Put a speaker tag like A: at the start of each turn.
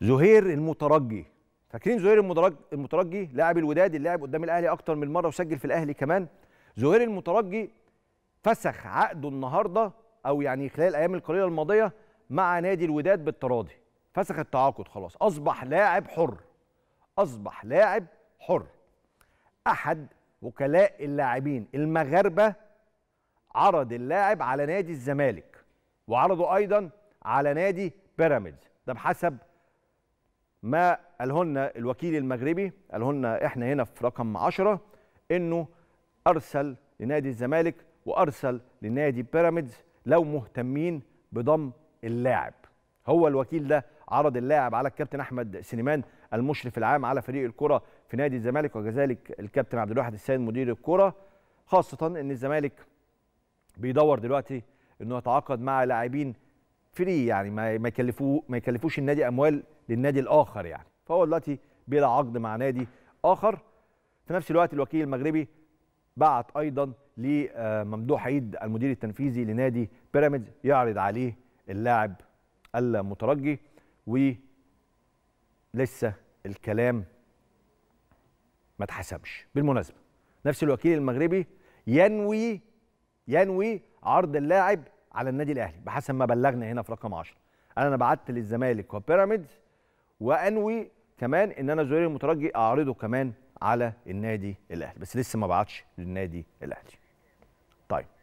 A: زهير المترجي فاكرين زهير المترجي لاعب الوداد اللي لعب قدام الاهلي اكتر من مره وسجل في الاهلي كمان زهير المترجي فسخ عقده النهارده او يعني خلال الايام القليله الماضيه مع نادي الوداد بالتراضي فسخ التعاقد خلاص اصبح لاعب حر اصبح لاعب حر احد وكلاء اللاعبين المغاربه عرض اللاعب على نادي الزمالك وعرضه ايضا على نادي بيراميدز ده بحسب ما قالهن الوكيل المغربي قالهن احنا هنا في رقم 10 انه ارسل لنادي الزمالك وارسل لنادي بيراميدز لو مهتمين بضم اللاعب هو الوكيل ده عرض اللاعب على الكابتن احمد سليمان المشرف العام على فريق الكره في نادي الزمالك وكذلك الكابتن عبد الواحد السيد مدير الكره خاصه ان الزمالك بيدور دلوقتي انه يتعاقد مع لاعبين فري يعني ما يكلفوه ما يكلفوش النادي اموال للنادي الاخر يعني فهو دلوقتي بلا عقد مع نادي اخر في نفس الوقت الوكيل المغربي بعت ايضا لممدوح عيد المدير التنفيذي لنادي بيراميدز يعرض عليه اللاعب المترجي ولسه الكلام ما اتحسبش بالمناسبه نفس الوكيل المغربي ينوي ينوي عرض اللاعب على النادي الاهلي بحسب ما بلغنا هنا في رقم 10 انا بعت للزمالك وبيراميدز وانوي كمان ان انا زهير المترجي اعرضه كمان على النادي الاهلي بس لسه ما بعتش للنادي الاهلي طيب